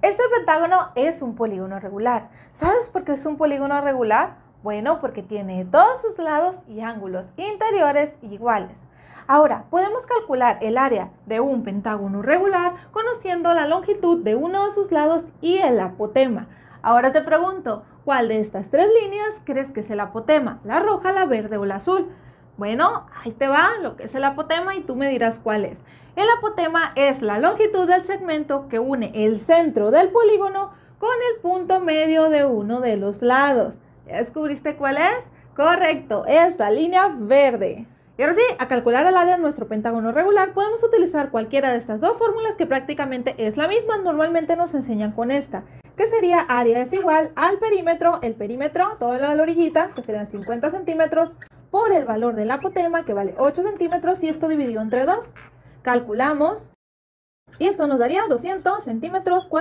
Este pentágono es un polígono regular. ¿Sabes por qué es un polígono regular? Bueno, porque tiene todos sus lados y ángulos interiores iguales. Ahora, podemos calcular el área de un pentágono regular conociendo la longitud de uno de sus lados y el apotema. Ahora te pregunto, ¿cuál de estas tres líneas crees que es el apotema? ¿La roja, la verde o la azul? Bueno, ahí te va lo que es el apotema y tú me dirás cuál es. El apotema es la longitud del segmento que une el centro del polígono con el punto medio de uno de los lados. ¿Ya descubriste cuál es? Correcto, es la línea verde. Y ahora sí, a calcular el área de nuestro pentágono regular podemos utilizar cualquiera de estas dos fórmulas que prácticamente es la misma, normalmente nos enseñan con esta, que sería área es igual al perímetro, el perímetro, toda la orillita, que serían 50 centímetros, por el valor del apotema, que vale 8 centímetros, y esto dividido entre 2. Calculamos, y esto nos daría 200 centímetros cuadrados.